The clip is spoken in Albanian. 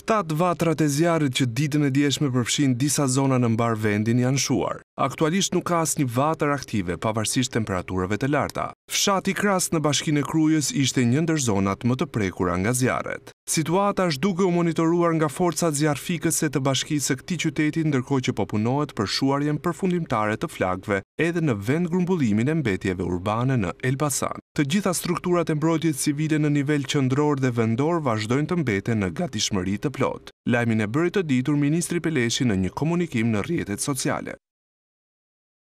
Shtatë vatrat e zjarët që ditën e djeshme përfshin disa zona në mbar vendin janë shuar aktualisht nuk ka asë një vatër aktive, pavarësisht temperaturave të larta. Fshati kras në bashkinë e krujës ishte njëndër zonat më të prekura nga zjarët. Situata është duke u monitoruar nga forcat zjarëfikëse të bashkisë këti qytetit ndërko që popunohet për shuarjen përfundimtare të flagve edhe në vend grumbullimin e mbetjeve urbane në Elbasan. Të gjitha strukturat e mbrojtjet civile në nivel qëndror dhe vendor vazhdojnë të mbete në gatishmëri të plot. Lajmin e bërit të ditur, Ministri Peleshi në një komunikim në rjetet sociale.